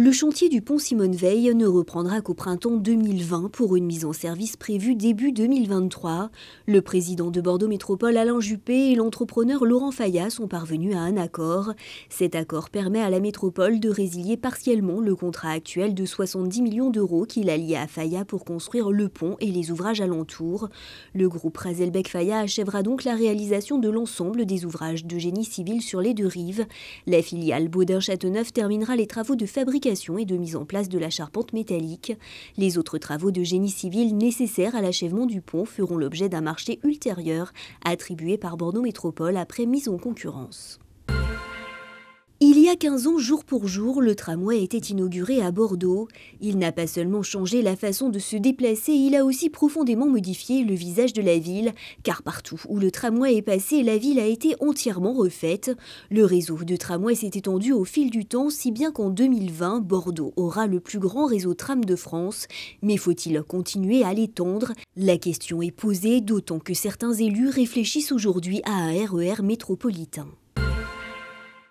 Le chantier du pont Simone Veil ne reprendra qu'au printemps 2020 pour une mise en service prévue début 2023. Le président de Bordeaux Métropole Alain Juppé et l'entrepreneur Laurent Fayat sont parvenus à un accord. Cet accord permet à la métropole de résilier partiellement le contrat actuel de 70 millions d'euros qu'il a lié à Fayat pour construire le pont et les ouvrages alentours. Le groupe Razelbeck Fayat achèvera donc la réalisation de l'ensemble des ouvrages de génie civil sur les deux rives. La filiale Baudin-Châteauneuf terminera les travaux de fabrication et de mise en place de la charpente métallique. Les autres travaux de génie civil nécessaires à l'achèvement du pont feront l'objet d'un marché ultérieur attribué par Bordeaux Métropole après mise en concurrence. Il y a 15 ans, jour pour jour, le tramway était inauguré à Bordeaux. Il n'a pas seulement changé la façon de se déplacer, il a aussi profondément modifié le visage de la ville, car partout où le tramway est passé, la ville a été entièrement refaite. Le réseau de tramway s'est étendu au fil du temps, si bien qu'en 2020, Bordeaux aura le plus grand réseau tram de France. Mais faut-il continuer à l'étendre La question est posée, d'autant que certains élus réfléchissent aujourd'hui à un RER e métropolitain.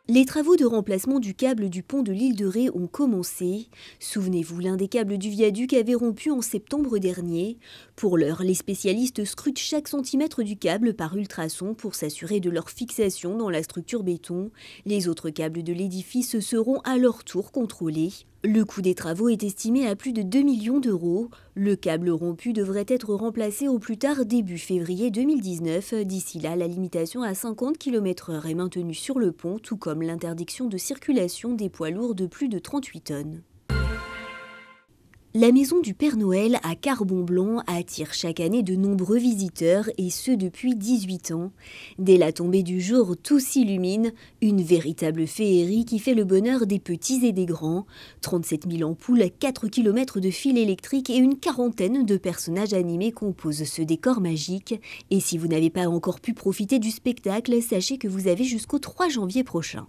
Les travaux de remplacement du câble du pont de l'île de Ré ont commencé. Souvenez-vous, l'un des câbles du viaduc avait rompu en septembre dernier. Pour l'heure, les spécialistes scrutent chaque centimètre du câble par ultrasons pour s'assurer de leur fixation dans la structure béton. Les autres câbles de l'édifice seront à leur tour contrôlés. Le coût des travaux est estimé à plus de 2 millions d'euros. Le câble rompu devrait être remplacé au plus tard début février 2019. D'ici là, la limitation à 50 km/h est maintenue sur le pont, tout comme l'interdiction de circulation des poids lourds de plus de 38 tonnes. La maison du Père Noël à Carbon Blanc attire chaque année de nombreux visiteurs et ce depuis 18 ans. Dès la tombée du jour, tout s'illumine, une véritable féerie qui fait le bonheur des petits et des grands. 37 000 ampoules, 4 km de fil électrique et une quarantaine de personnages animés composent ce décor magique. Et si vous n'avez pas encore pu profiter du spectacle, sachez que vous avez jusqu'au 3 janvier prochain.